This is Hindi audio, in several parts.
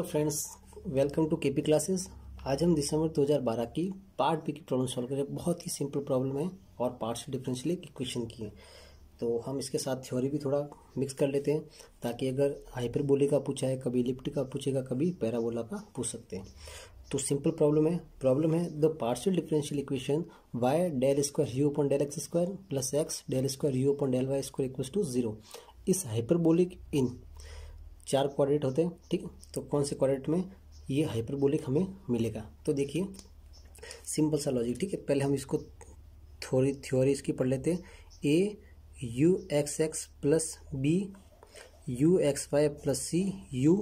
Hello friends welcome to KP classes आज हम दिसंबर 2012 की पार्ट बी की प्रॉब्लम सॉल्व करें बहुत ही सिंपल प्रॉब्लम है और पार्ट्स डिफरेंशियल इक्वेशन की है तो हम इसके साथ थ्योरी भी थोड़ा मिक्स कर लेते हैं ताकि अगर हाइपरबोली का पूछा है कभी लिप्ट का पूछेगा कभी पैराबोला का पूछ सकते हैं तो सिंपल प्रॉब्लम है प्रॉब्लम है the partial differential equation y del square u upon del x square plus x del square u upon del y square equals to zero is hyperbolic इन चार क्वाड्रेट होते हैं ठीक तो कौन से क्वाड्रेट में ये हाइपरबोलिक हमें मिलेगा तो देखिए सिंपल सा लॉजिक ठीक है पहले हम इसको थोड़ी थ्योरी इसकी पढ़ लेते हैं A u x x plus B u x y plus C u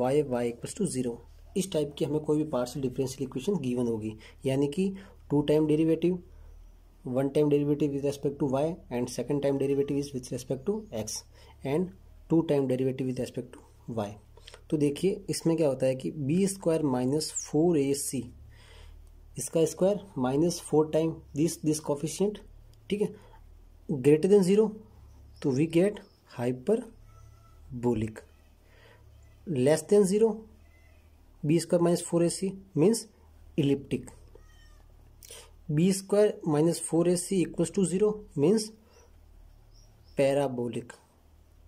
y y plus to zero इस टाइप की हमें कोई भी पार्सल डिफरेंशियल इक्वेशन गिवन होगी यानी कि two time derivative one time derivative with respect to Y and second time derivative is with respect to x and two time derivative with respect to Y तो देखिए इसमें क्या होता है कि B square minus four A C इसका square minus four time this this coefficient ठीक है ग्रेटर देन ज़ीरो तो we get hyperbolic less than zero B square minus four A C means elliptic B square minus four A C equals to zero means parabolic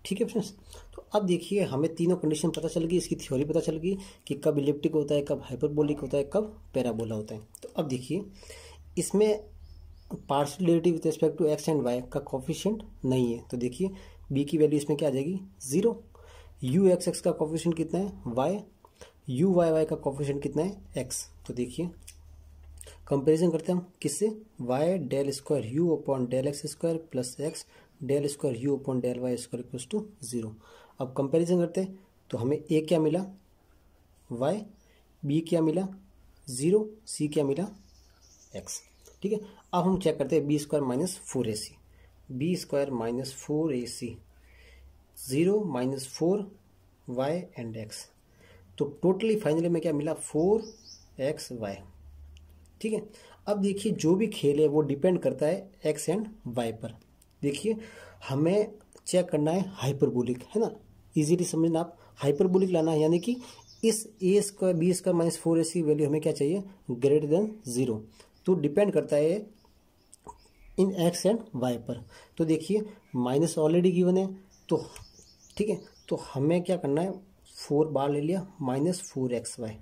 ठीक है फ्रेंड्स तो अब देखिए हमें तीनों कंडीशन पता चल गई इसकी थ्योरी पता चल गई कि कब इलिप्टिक होता है कब हाइपरबोलिक होता है कब पैराबोला होता है तो अब देखिए इसमें partial with respect to x and y का कॉफिशियंट नहीं है तो देखिए बी की वैल्यू इसमें क्या आ जाएगी जीरो यू एक्स एक्स का कॉफिशियंट कितना है वाई यू वाई वाई का कॉफिशियंट कितना है एक्स तो देखिए कंपेरिजन करते हैं हम किससे y del square u upon del x square plus x del square u upon del y square equals to zero अब कंपेरिजन करते तो हमें ए क्या मिला वाई बी क्या मिला ज़ीरो सी क्या मिला एक्स ठीक है अब हम चेक करते हैं B square minus four A C B square minus four A C zero minus four y and x तो टोटली फाइनली में क्या मिला फोर एक्स वाई ठीक है अब देखिए जो भी खेल है वो डिपेंड करता है एक्स एंड वाई पर देखिए हमें चेक करना है हाइपरबोलिक है ना इजीली समझना आप हाइपरबोलिक लाना है यानी कि इस A square B square minus four A की वैल्यू हमें क्या चाहिए ग्रेटर देन ज़ीरो तो डिपेंड करता है इन एक्स एंड वाई पर तो देखिए माइनस ऑलरेडी गिवन है तो ठीक है तो हमें क्या करना है फोर बार ले लिया माइनस फोर एक्स वाई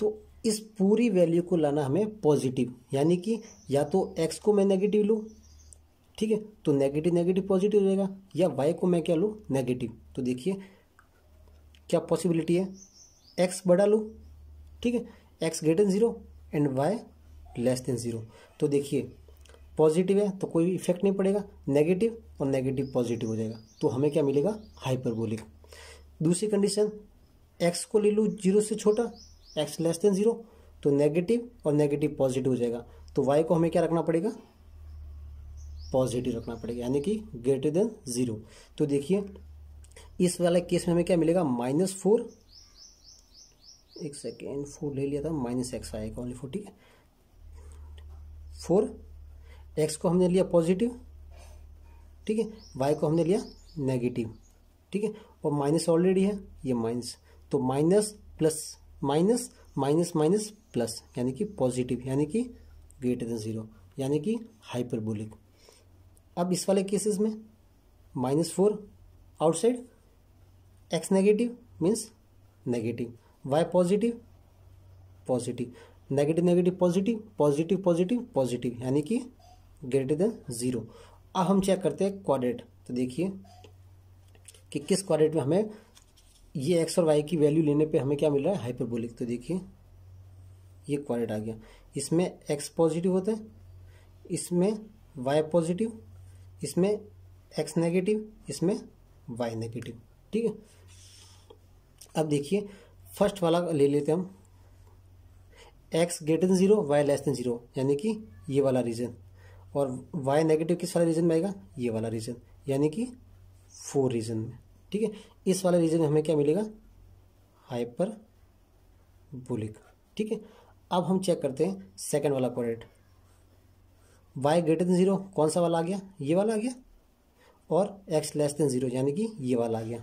तो इस पूरी वैल्यू को लाना हमें पॉजिटिव यानी कि या तो एक्स को मैं नेगेटिव लूँ ठीक है तो नेगेटिव नेगेटिव पॉजिटिव हो जाएगा या वाई को मैं क्या लूँ नेगेटिव तो देखिए क्या पॉसिबिलिटी है एक्स बढ़ा लूँ ठीक है x greater zero and y less than zero तो देखिए पॉजिटिव है तो कोई इफेक्ट नहीं पड़ेगा नेगेटिव और नेगेटिव पॉजिटिव हो जाएगा तो हमें क्या मिलेगा हाइपरबोलिक दूसरी कंडीशन एक्स को ले लूँ जीरो से छोटा एक्स लेस देन जीरो तो नेगेटिव और नेगेटिव पॉजिटिव हो जाएगा तो वाई को हमें क्या रखना पड़ेगा पॉजिटिव रखना पड़ेगा यानी कि ग्रेटर देन ज़ीरो तो देखिए इस वाला केस में हमें क्या मिलेगा माइनस फोर एक सेकेंड फोर ले लिया था माइनस एक्स आएगा ओनली फोर ठीक है फोर एक्स को हमने लिया पॉजिटिव ठीक है वाई को हमने लिया नेगेटिव ठीक है और माइनस ऑलरेडी है ये माइनस तो minus plus minus minus minus plus यानी कि पॉजिटिव यानी कि ग्रेटर देन ज़ीरो यानी कि हाइपरबोलिक अब इस वाले केसेस में minus four outside x negative means negative y positive positive negative negative positive positive positive positive यानी कि ग्रेटर देन ज़ीरो अब हम चेक करते हैं क्वाड्रेट तो देखिए कि किस क्वाड्रेट में हमें ये एक्स और वाई की वैल्यू लेने पे हमें क्या मिल रहा है हाइपरबोलिक तो देखिए ये क्वाड्रेट आ गया इसमें एक्स पॉजिटिव होता है इसमें वाई पॉजिटिव इसमें एक्स नेगेटिव इसमें वाई नेगेटिव ठीक है अब देखिए फर्स्ट वाला ले लेते हैं हम x greater than zero y less than zero यानी कि ये वाला रीजन और वाई नेगेटिव किस वाला रीजन में आएगा ये वाला रीजन यानी कि फोर रीजन में ठीक है इस वाले रीजन में हमें क्या मिलेगा हाइपर बुलिक ठीक है अब हम चेक करते हैं सेकेंड वाला coordinate y greater than zero कौन सा वाला आ गया ये वाला आ गया और एक्स लेस देन ज़ीरो यानी कि ये वाला आ गया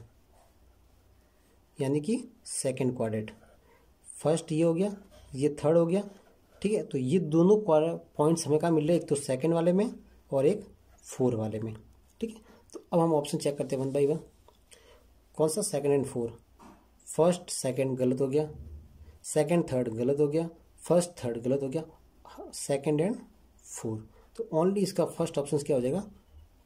यानी कि सेकेंड क्वाड्रेट फर्स्ट ये हो गया ये थर्ड हो गया ठीक है तो ये दोनों पॉइंट्स हमें कहाँ मिल रहे हैं एक तो सेकेंड वाले में और एक फोर वाले में ठीक है तो अब हम ऑप्शन चेक करते हैं वन बाई वन कौन सा second and four first second गलत हो गया सेकेंड थर्ड गलत हो गया फर्स्ट थर्ड गलत हो गया सेकेंड एंड फोर तो ऑनली इसका फर्स्ट ऑप्शन क्या हो जाएगा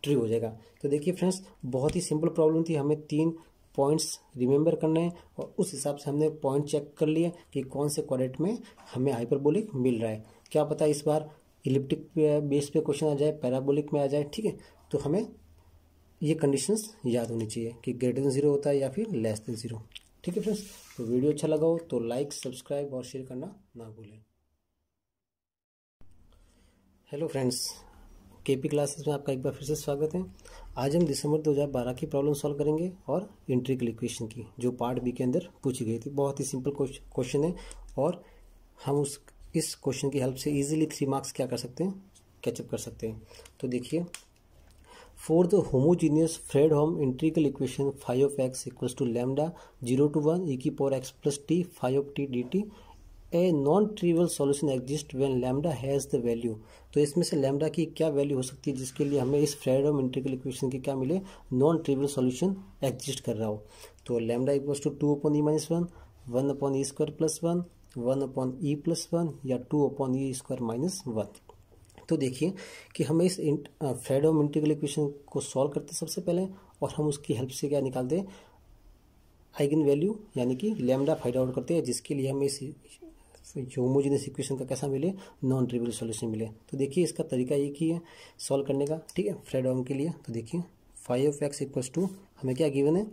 ट्री हो जाएगा तो देखिए फ्रेंड्स बहुत ही सिंपल प्रॉब्लम थी हमें तीन पॉइंट्स रिमेंबर करने हैं और उस हिसाब से हमने पॉइंट चेक कर लिए कि कौन से क्वालिट में हमें हाइपरबोलिक मिल रहा है क्या पता इस बार इलिप्टिक बेस पे क्वेश्चन आ जाए पैराबोलिक में आ जाए ठीक है तो हमें ये कंडीशंस याद होनी चाहिए कि ग्रेटर देन जीरो होता है या फिर लेस देन जीरो ठीक है फ्रेंड्स तो वीडियो अच्छा लगा हो तो लाइक सब्सक्राइब और शेयर करना ना भूलें hello friends K P classes में आपका एक बार फिर से स्वागत है आज हम दिसंबर 2012 की प्रॉब्लम सॉल्व करेंगे और इंट्रिकल इक्वेशन की जो पार्ट बी के अंदर पूछी गई थी बहुत ही सिंपल क्वेश्चन है और हम उस इस क्वेश्चन की हेल्प से इजीली थ्री मार्क्स क्या कर सकते हैं कैचअप कर सकते हैं तो देखिए for the homogeneous Fredholm integral equation phi of x equals to lambda zero to one e की x plus t phi of t D t a non trivial solution exist when lambda has the value तो इसमें से लैम्डा की क्या वैल्यू हो सकती है जिसके लिए हमें इस फ्रेडम इंटीग्रल इक्वेशन की क्या मिले नॉन ट्रिवियल सॉल्यूशन एग्जिस्ट कर रहा हो तो lambda equals to two upon e minus one one upon e square plus one one upon e plus one या two upon e square minus one तो देखिए कि हमें इस फ्रेडम इंटीग्रल इक्वेशन को सॉल्व करते सबसे पहले और हम उसकी हेल्प से क्या निकालते हैं आइगन वैल्यू यानी कि लेमडा फाइंड आउट करते हैं जिसके लिए हमें इस होमोजेनियस तो इक्वेशन का कैसा मिले नॉन ट्रिवियल सॉल्यूशन मिले तो देखिए इसका तरीका एक ही है सॉल्व करने का ठीक है फ्रेड फ्रेडॉम के लिए तो देखिए phi of x equals to हमें क्या गिवन है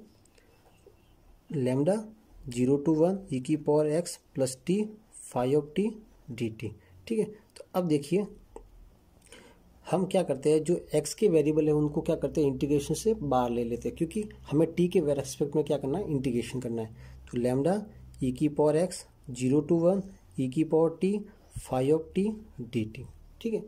lambda zero to one e की power x plus t phi of t D T ठीक है तो अब देखिए हम क्या करते हैं जो एक्स के वेरिएबल है उनको क्या करते हैं इंटीग्रेशन से बाहर ले लेते हैं क्योंकि हमें टी के रेस्पेक्ट में क्या करना है इंटीग्रेशन करना है तो लेमडा ई e की power x zero to one e की power t phi of t D T ठीक है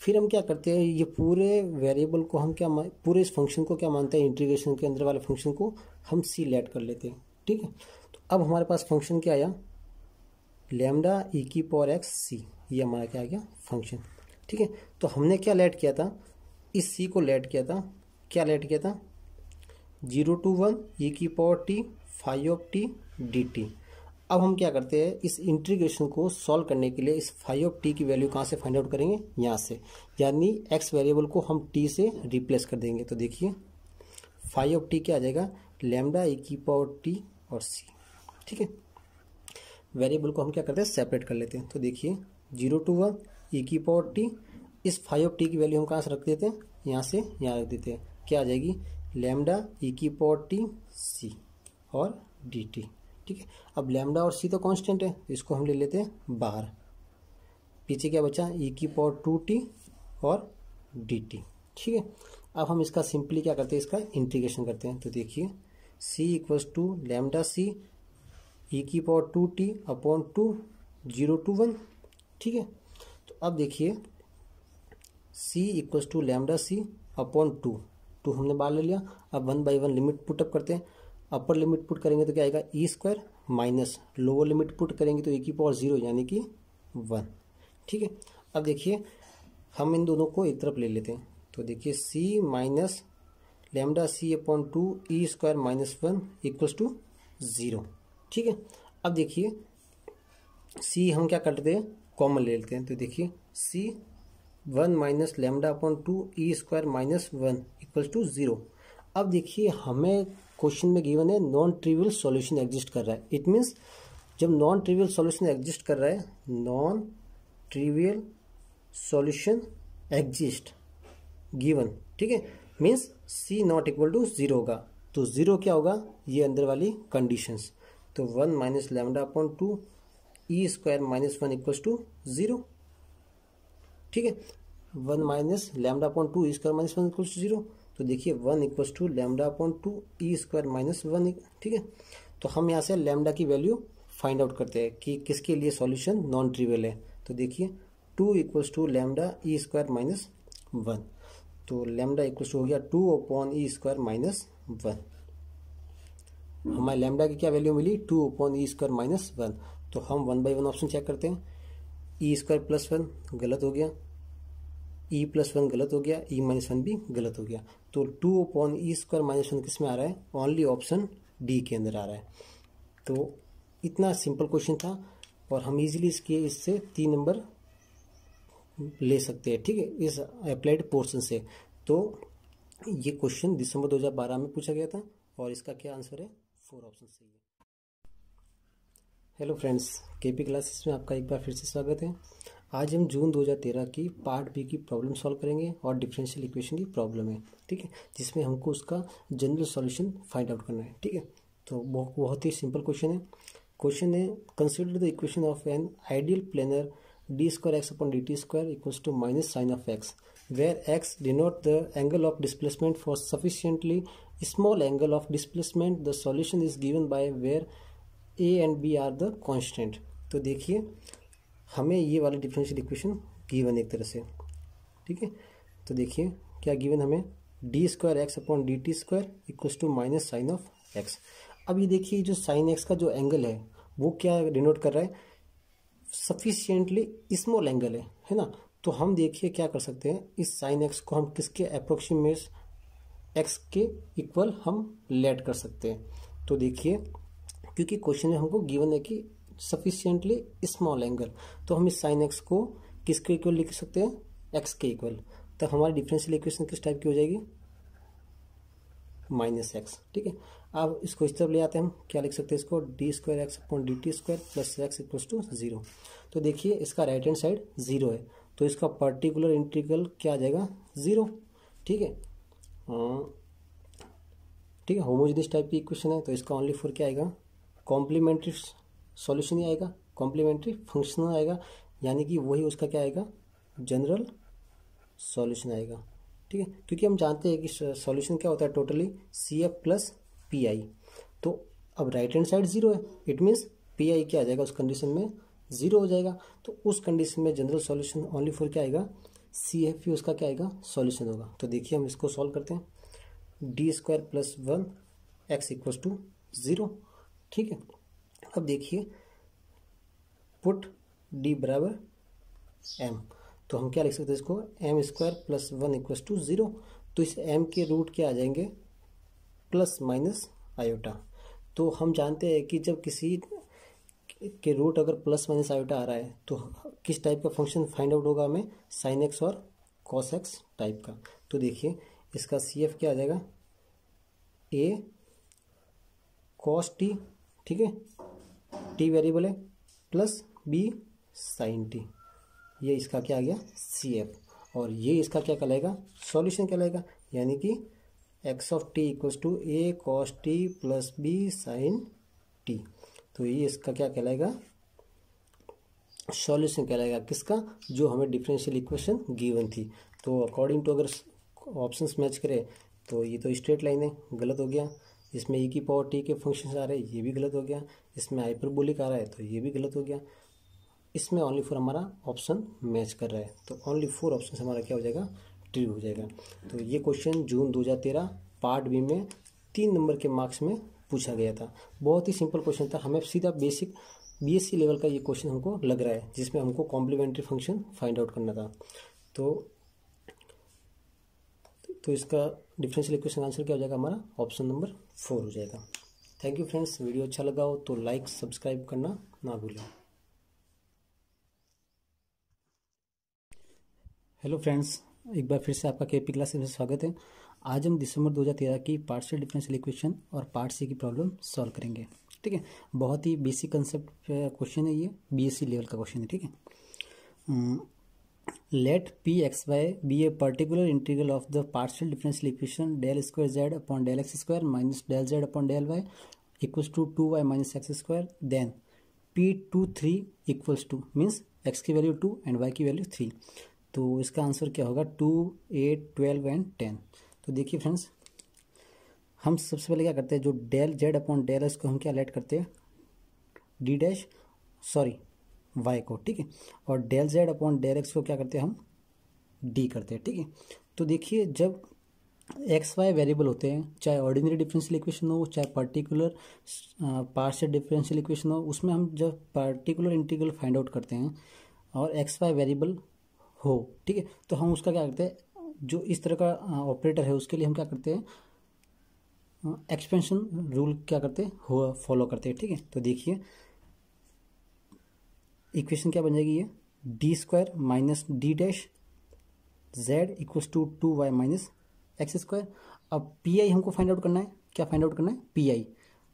फिर हम क्या करते हैं ये पूरे वेरिएबल को हम क्या पूरे इस फंक्शन को क्या मानते हैं इंटीग्रेशन के अंदर वाले फंक्शन को हम सी लेट कर लेते हैं ठीक है तो अब हमारे पास फंक्शन क्या आया लेमडा ई की पावर एक्स सी ये हमारा क्या आ गया फंक्शन ठीक है तो हमने क्या लेट किया था इस सी को लेट किया था क्या लेट किया था जीरो टू वन ई की power t phi of t D t अब हम क्या करते हैं इस इंटीग्रेशन को सॉल्व करने के लिए इस फाइव ऑफ टी की वैल्यू कहाँ से फाइंड आउट करेंगे यहाँ से यानी एक्स वेरिएबल को हम टी से रिप्लेस कर देंगे तो देखिए फाइव ऑफ टी क्या आ जाएगा लेमडा ए e की पावर टी और सी ठीक है वेरिएबल को हम क्या करते हैं सेपरेट कर लेते हैं तो देखिए जीरो टू वन ए की पावर टी इस फाइव ऑफ टी की वैल्यू हम कहाँ से रख देते हैं यहाँ से यहाँ रख देते हैं क्या आ जाएगी लेमडा ई e की पावर टी सी और डी टी ठीक है अब लैमडा और सी तो कांस्टेंट है तो इसको हम ले लेते हैं बाहर पीछे क्या बचा ई e की पावर टू टी और डी टी ठीक है अब हम इसका सिंपली क्या करते हैं इसका इंटीग्रेशन करते हैं तो देखिए C equals to lambda C ई की power two t upon two zero to one ठीक है तो अब देखिए C equals to lambda C upon two two हमने बाहर ले लिया अब one by one limit put up करते हैं अपर लिमिट पुट करेंगे तो क्या आएगा e square minus lower limit put करेंगे तो ए की पावर जीरो यानी कि वन ठीक है अब देखिए हम इन दोनों को एक तरफ ले लेते हैं तो देखिए C minus lambda C upon two e square minus one equals to zero ठीक है अब देखिए सी हम क्या करते हैं कॉमन ले लेते हैं तो देखिए C one minus lambda upon two e square minus one equals to zero अब देखिए हमें क्वेश्चन में गिवन है नॉन ट्रिवियल सॉल्यूशन एग्जिस्ट कर रहा है इट मीन्स जब नॉन ट्रिवियल सॉल्यूशन एग्जिस्ट कर रहा है non trivial solution exist given ठीक है means C not equal to zero होगा तो जीरो क्या होगा ये अंदर वाली कंडीशंस तो one minus lambda upon two e square minus one equal to zero ठीक है one minus lambda upon two e square minus one equal to zero तो देखिए one equals to lambda upon two e square minus one ठीक है तो हम यहाँ से लेमडा की वैल्यू फाइंड आउट करते हैं कि किसके लिए सॉल्यूशन नॉन ट्रिवियल है तो देखिए two equals to lambda e square minus one तो लेमडा इक्वल्स टू हो गया two upon e square minus one हमारे लेमडा की क्या वैल्यू मिली two upon e square minus one तो हम one by one option check करते हैं ई स्क्वायर प्लस वन गलत हो गया ई प्लस वन गलत हो गया ई माइनस वन भी गलत हो गया तो two upon e square minus one किस में आ रहा है ओनली ऑप्शन डी के अंदर आ रहा है तो इतना सिंपल क्वेश्चन था और हम इजीली इसके इससे तीन नंबर ले सकते हैं ठीक है इस अप्लाइड पोर्शन से तो ये क्वेश्चन दिसंबर 2012 में पूछा गया था और इसका क्या आंसर है फोर ऑप्शन सही है हेलो फ्रेंड्स केपी क्लासेस में आपका एक बार फिर से स्वागत है आज हम जून 2013 की पार्ट बी की प्रॉब्लम सॉल्व करेंगे और डिफरेंशियल इक्वेशन की प्रॉब्लम है ठीक है जिसमें हमको उसका जनरल सॉल्यूशन फाइंड आउट करना है ठीक है तो बहुत ही सिंपल क्वेश्चन है क्वेश्चन है consider the equation of an ideal planar d square x upon D T square equals to minus sine of x where x denote the angle of displacement for sufficiently small angle of displacement the solution is given by where A and B are the constant तो देखिए हमें ये वाला डिफरेंशियल इक्वेशन गिवन एक तरह से ठीक है तो देखिए क्या गिवन हमें D square x upon D T square equals to minus sine of X अब ये देखिए जो साइन एक्स का जो एंगल है वो क्या डिनोट कर रहा है सफिशियंटली स्मॉल एंगल है है ना तो हम देखिए क्या कर सकते हैं इस साइन एक्स को हम किसके अप्रोक्सीमेट एक्स के इक्वल हम लेट कर सकते हैं तो देखिए क्योंकि क्वेश्चन में हमको गिवन है कि सफिशियंटली स्मॉल एंगल तो हम इस साइन एक्स को किसके इक्वल लिख सकते हैं एक्स के इक्वल तो हमारी डिफरेंशियल इक्वेशन किस टाइप की हो जाएगी माइनस एक्स ठीक है अब इसको इस तरफ ले आते हैं हम क्या लिख सकते हैं इसको D square x upon D T square plus X equals to zero तो देखिए इसका राइट हैंड साइड जीरो है तो इसका पर्टिकुलर इंटीग्रल क्या आ जाएगा जीरो ठीक है हाँ। ठीक है होमोजनिस टाइप की इक्वेशन है तो इसका ओनली फोर क्या आएगा कॉम्प्लीमेंट्री सॉल्यूशन ही आएगा कॉम्प्लीमेंट्री फंक्शनल आएगा यानी कि वही उसका क्या आएगा जनरल सॉल्यूशन आएगा ठीक है क्योंकि हम जानते हैं कि सॉल्यूशन क्या होता है totally C F plus P I तो अब राइट हैंड साइड जीरो है इट मीन्स पी आई क्या आ जाएगा उस कंडीशन में जीरो हो जाएगा तो उस कंडीशन में जनरल सॉल्यूशन ओनली फॉर क्या आएगा सी एफ ही उसका क्या आएगा सॉल्यूशन होगा तो देखिए हम इसको सॉल्व करते हैं D square plus one X equals to zero ठीक है अब देखिए पुट डी बराबर एम तो हम क्या लिख सकते हैं इसको M square plus one equal to zero तो इस एम के रूट क्या आ जाएंगे प्लस माइनस आयोटा तो हम जानते हैं कि जब किसी के रूट अगर प्लस माइनस आयोटा आ रहा है तो किस टाइप का फंक्शन फाइंड आउट होगा हमें साइन एक्स और कॉस एक्स टाइप का तो देखिए इसका सी एफ क्या आ जाएगा ए कॉस टी ठीक है टी वेरिएबल है प्लस बी साइन टी ये इसका क्या आ गया सी एफ और ये इसका क्या कहलाएगा सॉल्यूशन कहलाएगा यानी कि X of T equals to A cos T plus B sine T तो ये इसका क्या कहलाएगा सॉल्यूशन कहलाएगा किसका जो हमें डिफरेंशियल इक्वेशन गिवन थी तो अकॉर्डिंग टू अगर ऑप्शंस मैच करें तो ये तो स्ट्रेट लाइन है गलत हो गया इसमें ई की पावर टी के फंक्शन आ रहे हैं ये भी गलत हो गया इसमें हाइपरबोलिक आ रहा है तो ये भी गलत हो गया इसमें ओनली फोर हमारा ऑप्शन मैच कर रहा है तो ओनली फोर ऑप्शन हमारा क्या हो जाएगा ट्री हो जाएगा तो ये क्वेश्चन जून 2013 पार्ट बी में तीन नंबर के मार्क्स में पूछा गया था बहुत ही सिंपल क्वेश्चन था हमें सीधा बेसिक बीएससी लेवल का ये क्वेश्चन हमको लग रहा है जिसमें हमको कॉम्प्लीमेंट्री फंक्शन फाइंड आउट करना था तो तो इसका डिफरेंशियल इक्वेशन का आंसर क्या हो जाएगा हमारा ऑप्शन नंबर फोर हो जाएगा थैंक यू फ्रेंड्स वीडियो अच्छा लगा हो तो लाइक सब्सक्राइब करना ना भूलें हेलो फ्रेंड्स एक बार फिर से आपका के पी क्लास में स्वागत है आज हम दिसंबर 2013 की पार्शियल डिफरेंशियल इक्वेशन और पार्ट सी की प्रॉब्लम सॉल्व करेंगे ठीक है बहुत ही बेसिक कंसेप्ट क्वेश्चन है ये बीएससी लेवल का क्वेश्चन है ठीक है let p x y be a particular integral of the partial differential equation del square z upon del x square minus del z upon del y equals to 2y minus x square then p23 equals to means x की वैल्यू टू एंड वाई की वैल्यू थ्री तो इसका आंसर क्या होगा two eight twelve and ten तो देखिए फ्रेंड्स हम सबसे पहले क्या करते हैं जो डेल जेड अपॉन डेल इसको हम क्या लेट करते हैं डी डैश सॉरी वाई को ठीक है और del Z upon del X को क्या करते हैं हम डी करते हैं ठीक है तो देखिए जब एक्स वाई वेरिएबल होते हैं चाहे ऑर्डिनरी डिफरेंशियल इक्वेशन हो चाहे पर्टिकुलर पार्शियल डिफरेंशियल इक्वेशन हो उसमें हम जब पर्टिकुलर इंटीग्रल फाइंड आउट करते हैं और एक्स वाई वेरिएबल हो ठीक है तो हम उसका क्या करते हैं जो इस तरह का ऑपरेटर है उसके लिए हम क्या करते हैं एक्सपेंशन रूल क्या करते हैं फॉलो करते हैं ठीक है तो देखिए इक्वेशन क्या बन जाएगी ये D square minus D dash Z equals to two Y minus X square अब पी आई हमको फाइंड आउट करना है क्या फाइंड आउट करना है पी आई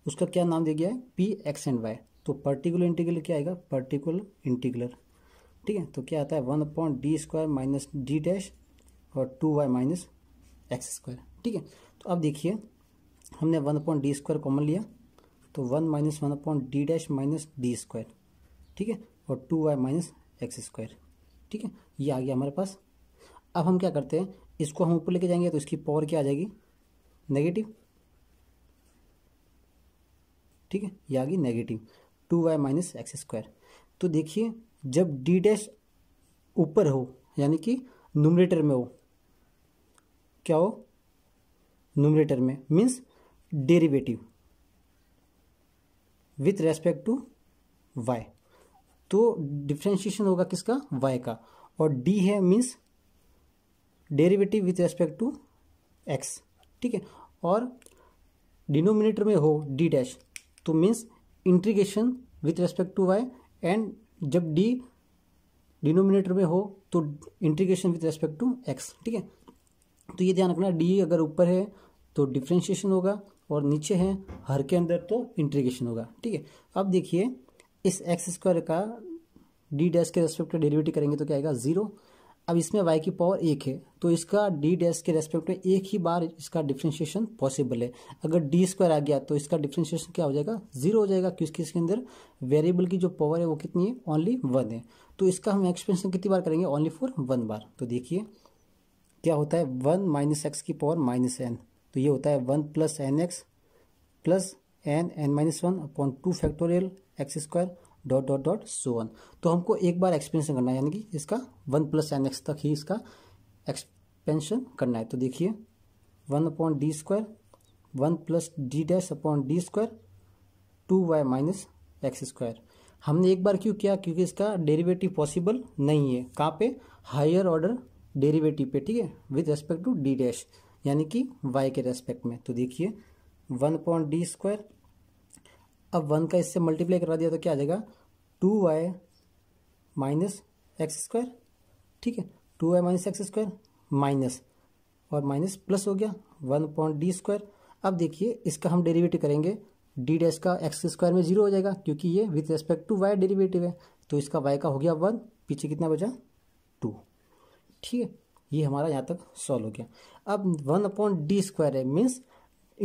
उसका क्या नाम दिया गया है पी एक्स एंड वाई तो पर्टिकुलर इंटीग्रल क्या आएगा पर्टिकुलर इंटीग्रल ठीक है तो क्या आता है one upon D square minus D dash और two Y minus X square ठीक है तो अब देखिए हमने one upon D square common लिया तो one minus one upon D dash minus D square ठीक है और two Y minus X square ठीक है ये आ गया हमारे पास अब हम क्या करते हैं इसको हम ऊपर लेके जाएंगे तो इसकी पावर क्या आ जाएगी नेगेटिव ठीक है ये आ गई negative two Y minus X square तो देखिए जब डी डैश ऊपर हो यानी कि नूमरेटर में हो क्या हो नूमरेटर में means derivative with respect to Y तो डिफ्रेंशिएशन होगा किसका वाई का और डी है means derivative with respect to X ठीक है और डिनोमिनेटर में हो डी डैश तो means integration with respect to Y and जब डी डिनोमिनेटर में हो तो integration with respect to X ठीक है तो ये ध्यान रखना डी अगर ऊपर है तो डिफ्रेंशिएशन होगा और नीचे है हर के अंदर तो इंट्रीगेशन होगा ठीक है अब देखिए इस एक्स स्क्वायर का डी डैश के रेस्पेक्ट में डेरिवेटिव करेंगे तो क्या आएगा जीरो अब इसमें वाई की पावर एक है तो इसका डी डैश के रेस्पेक्ट में एक ही बार इसका डिफ्रेंशिएशन पॉसिबल है अगर डी स्क्वायर आ गया तो इसका डिफ्रेंशिएशन क्या हो जाएगा जीरो हो जाएगा क्योंकि इसके अंदर वेरिएबल की जो पावर है वो कितनी है ओनली वन है तो इसका हम एक्सपेंशन कितनी बार करेंगे ओनली फॉर वन बार तो देखिए क्या होता है वन माइनस एक्स की पावर माइनस एन तो ये होता है one plus N X plus N N minus one upon two factorial X square dot dot dot so on तो हमको एक बार एक्सपेंशन करना है यानी कि इसका वन प्लस एन एक्स तक ही इसका एक्सपेंशन करना है तो देखिए one upon D square one plus D dash upon D square two Y minus X square हमने एक बार क्यों किया क्योंकि इसका डेरिवेटिव पॉसिबल नहीं है कहाँ पे हायर ऑर्डर डेरिवेटिव पे ठीक है with respect to D dash यानी कि वाई के रेस्पेक्ट में तो देखिए वन पॉइंट डी स्क्वायर अब वन का इससे मल्टीप्लाई करा दिया तो क्या आ जाएगा two Y minus X square ठीक है two Y minus X square minus और माइनस प्लस हो गया वन पॉइंट डी स्क्वायर अब देखिए इसका हम डेरिवेटिव करेंगे डी डैश का एक्स स्क्वायर में जीरो हो जाएगा क्योंकि ये with respect to Y derivative है तो इसका वाई का हो गया वन पीछे कितना बचा टू ठीक है ये हमारा यहाँ तक सॉल्व हो गया अब वन अपॉन डी स्क्वायर है means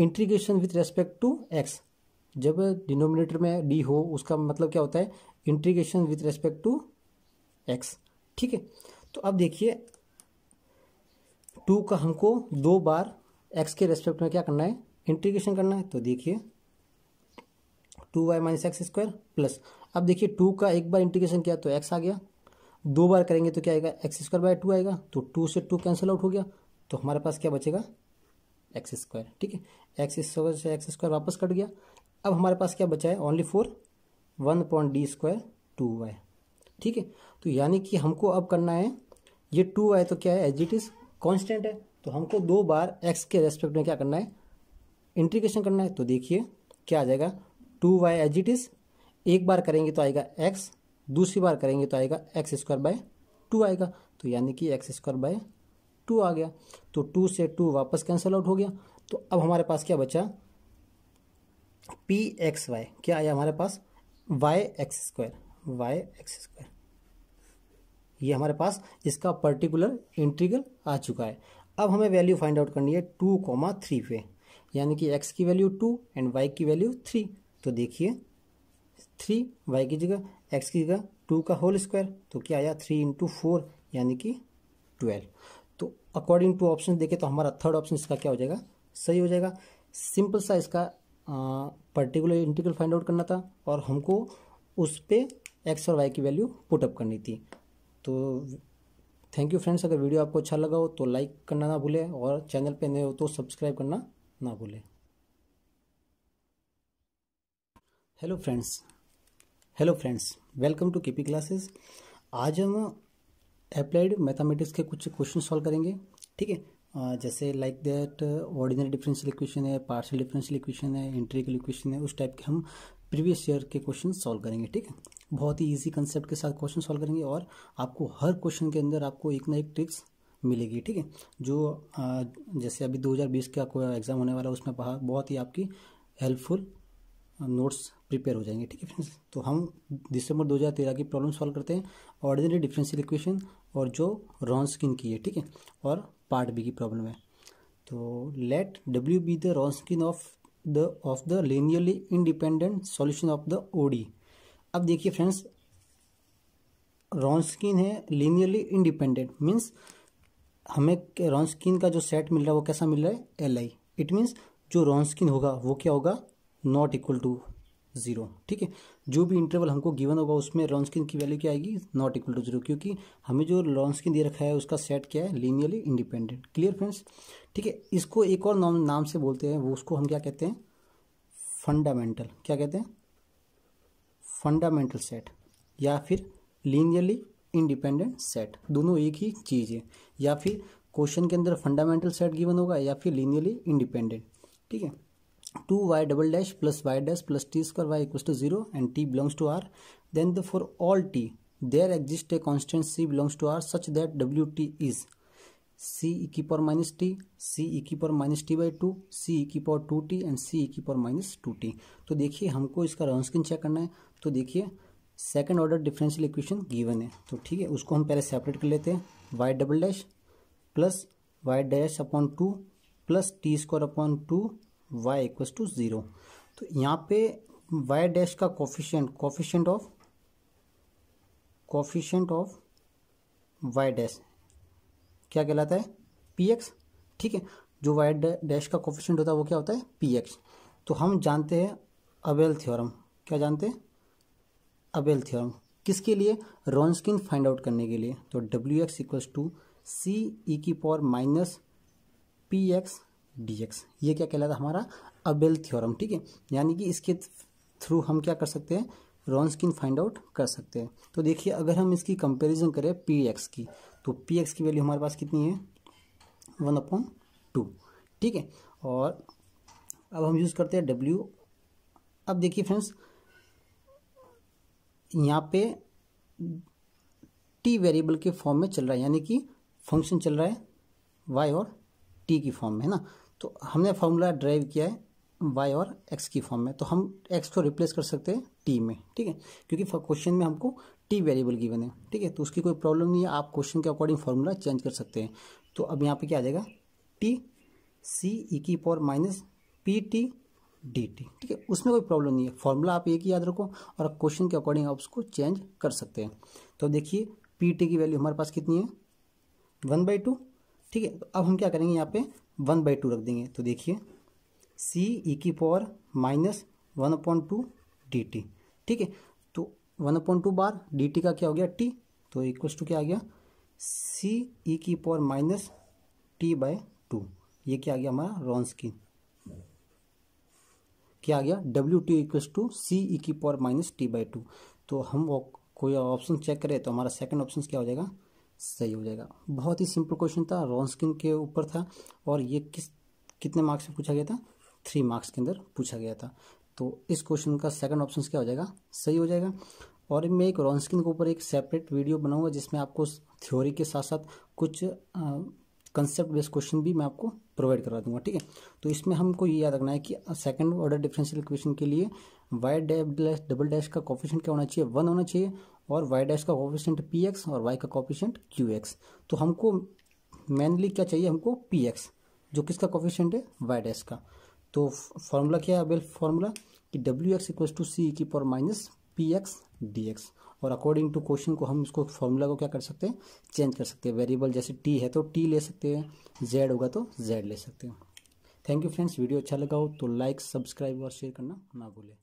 integration with respect to X जब डिनोमिनेटर में डी हो उसका मतलब क्या होता है integration with respect to X ठीक है तो अब देखिए टू का हमको दो बार एक्स के रेस्पेक्ट में क्या करना है इंट्रीगेशन करना है तो देखिए two Y minus X square plus अब देखिए टू का एक बार इंटीग्रेशन किया तो एक्स आ गया दो बार करेंगे तो क्या आएगा एक्स स्क्वायर बाय टू आएगा तो टू से टू कैंसिल आउट हो गया तो हमारे पास क्या बचेगा एक्स स्क्वायर ठीक है एक्स स्क्वायर से एक्स स्क्वायर वापस कट गया अब हमारे पास क्या बचा है only for one point D square two Y ठीक है तो यानी कि हमको अब करना है ये टू वाई तो क्या है एज इट इज़ कॉन्स्टेंट है तो हमको दो बार एक्स के रेस्पेक्ट में क्या करना है इंटीग्रेशन करना है तो देखिए क्या आ जाएगा two Y as it is एक बार करेंगे तो आएगा एक्स दूसरी बार करेंगे तो आएगा एक्स स्क्वायर बाय टू आएगा तो यानी कि एक्स स्क्वायर बाय टू आ गया तो टू से टू वापस कैंसिल आउट हो गया तो अब हमारे पास क्या बचा पी एक्स वाई क्या आया हमारे पास Y X square Y X square ये हमारे पास इसका पर्टिकुलर इंटीग्रल आ चुका है अब हमें वैल्यू फाइंड आउट करनी है टू कॉमा थ्री पे यानी कि एक्स की वैल्यू टू एंड वाई की वैल्यू थ्री तो देखिए थ्री वाई की जगह एक्स की जगह टू का होल स्क्वायर तो क्या आया थ्री इंटू फोर यानी कि ट्वेल्व तो अकॉर्डिंग टू ऑप्शन देखें तो हमारा थर्ड ऑप्शन इसका क्या हो जाएगा सही हो जाएगा सिंपल सा इसका पर्टिकुलर इंटीग्रल फाइंड आउट करना था और हमको उस पर एक्स और वाई की वैल्यू पुटअप करनी थी तो थैंक यू फ्रेंड्स अगर वीडियो आपको अच्छा लगा हो तो लाइक करना ना भूलें और चैनल पे नए हो तो सब्सक्राइब करना ना भूलें hello friends hello friends welcome to KP classes आज हम अप्लाइड मैथमेटिक्स के कुछ क्वेश्चन सॉल्व करेंगे ठीक है जैसे like that ordinary differential equation है पार्शियल डिफरेंशियल इक्वेशन है इंट्रिकल इक्वेशन है उस टाइप के हम प्रीवियस ईयर के क्वेश्चन सॉल्व करेंगे ठीक है बहुत ही ईजी कंसेप्ट के साथ क्वेश्चन सॉल्व करेंगे और आपको हर क्वेश्चन के अंदर आपको एक ना एक ट्रिक्स मिलेगी ठीक है जो आ, जैसे अभी 2020 का कोई एग्ज़ाम होने वाला है उसमें बहुत ही आपकी हेल्पफुल नोट्स प्रिपेयर हो जाएंगे ठीक है फ्रेंड्स तो हम दिसंबर 2013 की प्रॉब्लम सॉल्व करते हैं ऑर्डिनरी डिफरेंशियल इक्वेशन और जो स्किन की है ठीक है और पार्ट बी की प्रॉब्लम है तो let W be the Wronskian of the of the linearly independent solution of the ODE अब देखिए फ्रेंड्स रॉन्सकिन है लेनियरली इंडिपेंडेंट मीन्स हमें रॉन्सकिन का जो सेट मिल रहा है वो कैसा मिल रहा है एल आई इट मीन्स जो रॉन्सकिन होगा वो क्या होगा नॉट इक्वल टू जीरो ठीक है जो भी इंटरवल हमको गिवन होगा उसमें रॉन्सकिन की वैल्यू क्या आएगी नॉट इक्वल टू जीरो क्योंकि हमें जो लॉन्सकिन दे रखा है उसका सेट क्या है लीनियरली इंडिपेंडेंट क्लियर फ्रेंड्स ठीक है इसको एक और नाम नाम से बोलते हैं वो उसको हम क्या कहते हैं फंडामेंटल क्या कहते हैं फंडामेंटल सेट या फिर लीनियरली इंडिपेंडेंट सेट दोनों एक ही चीज़ है या फिर क्वेश्चन के अंदर फंडामेंटल सेट गिवन होगा या फिर लीनियरली इंडिपेंडेंट ठीक है two Y double dash plus Y dash plus T square Y equals to zero and T belongs to R then the for all T there exist a constant C belongs to R such that W T is C E e की power minus T C E e की power minus T by two C E e की power two T and C ई की पावर माइनस टू टी तो देखिए हमको इसका रॉन्सकिन चेक करना है तो देखिए second order differential equation given है तो ठीक है उसको हम पहले सेपरेट कर लेते हैं Y double dash plus Y dash upon two plus T square upon two Y equal to zero तो यहाँ पे वाई डैश का coefficient coefficient of coefficient of Y dash क्या कहलाता है पी एक्स ठीक है जो वाई डैश का कॉफिशेंट होता है वो क्या होता है पी एक्स तो हम जानते हैं अबेल थ्योरम क्या जानते हैं अबेल थ्योरम किसके लिए रॉन्सकिन फाइंड आउट करने के लिए तो W X equals to C ई की power minus P X DX ये क्या कहलाता है हमारा अबेल थ्योरम ठीक है यानी कि इसके थ्रू हम क्या कर सकते हैं रॉन्सकिन फाइंड आउट कर सकते हैं तो देखिए अगर हम इसकी कंपेरिजन करें पी एक्स की तो पी एक्स की वैल्यू हमारे पास कितनी है वन अपॉन टू ठीक है और अब हम यूज़ करते हैं डब्ल्यू अब देखिए फ्रेंड्स यहाँ पे टी वेरिएबल के फॉर्म में चल रहा है यानी कि फंक्शन चल रहा है वाई और टी की फॉर्म में है ना तो हमने फार्मूला ड्राइव किया है वाई और एक्स की फॉर्म में तो हम एक्स को रिप्लेस कर सकते हैं टी में ठीक है क्योंकि क्वेश्चन में हमको टी वेरिएबल गिवन है ठीक है तो उसकी कोई प्रॉब्लम नहीं है आप क्वेश्चन के अकॉर्डिंग फार्मूला चेंज कर सकते हैं तो अब यहाँ पे क्या आ जाएगा टी सी ई की power minus P T D T ठीक है उसमें कोई प्रॉब्लम नहीं है फॉर्मूला आप एक ही याद रखो और क्वेश्चन के अकॉर्डिंग आप उसको चेंज कर सकते हैं तो देखिए पी टी की वैल्यू हमारे पास कितनी है वन बाई टू ठीक है तो अब हम क्या करेंगे यहाँ पे वन बाई टू रख देंगे तो देखिए सी ई e की power minus one upon two D T ठीक है तो वन अपॉइंट टू बार डी टी का क्या हो गया टी तो इक्व टू क्या आ गया सी ई e की power minus T by two ये क्या आ गया हमारा रॉन्स की क्या आ गया W T equal to C ई की power minus T by two तो हम कोई ऑप्शन चेक करें तो हमारा सेकंड ऑप्शन क्या हो जाएगा सही हो जाएगा बहुत ही सिंपल क्वेश्चन था रॉन स्किन के ऊपर था और ये किस कितने मार्क्स में पूछा गया था थ्री मार्क्स के अंदर पूछा गया था तो इस क्वेश्चन का सेकंड ऑप्शन क्या हो जाएगा सही हो जाएगा और मैं एक रॉन स्किन के ऊपर एक सेपरेट वीडियो बनाऊंगा जिसमें आपको थ्योरी के साथ साथ कुछ कंसेप्ट बेस्ड क्वेश्चन भी मैं आपको प्रोवाइड करवा दूंगा ठीक है तो इसमें हमको ये याद रखना है कि सेकंड ऑर्डर डिफरेंशियल इक्वेशन के लिए वाई डैश डबल डैश का कॉफिशन क्या होना चाहिए वन होना चाहिए और वाई डैश का कॉपिशेंट पी एक्स और वाई का कॉपिशेंट क्यू एक्स तो हमको मेनली क्या चाहिए हमको पी एक्स जो किसका कॉपिशेंट है वाई डैश का तो फॉर्मूला क्या है अबेल फार्मूला कि W X equal to C की power minus P X D X और अकॉर्डिंग टू क्वेश्चन को हम इसको फॉर्मूला को क्या कर सकते हैं चेंज कर सकते हैं वेरिएबल जैसे टी है तो टी ले सकते हैं जेड होगा तो जेड ले सकते हैं थैंक यू फ्रेंड्स वीडियो अच्छा लगा हो तो लाइक सब्सक्राइब और शेयर करना ना भूलें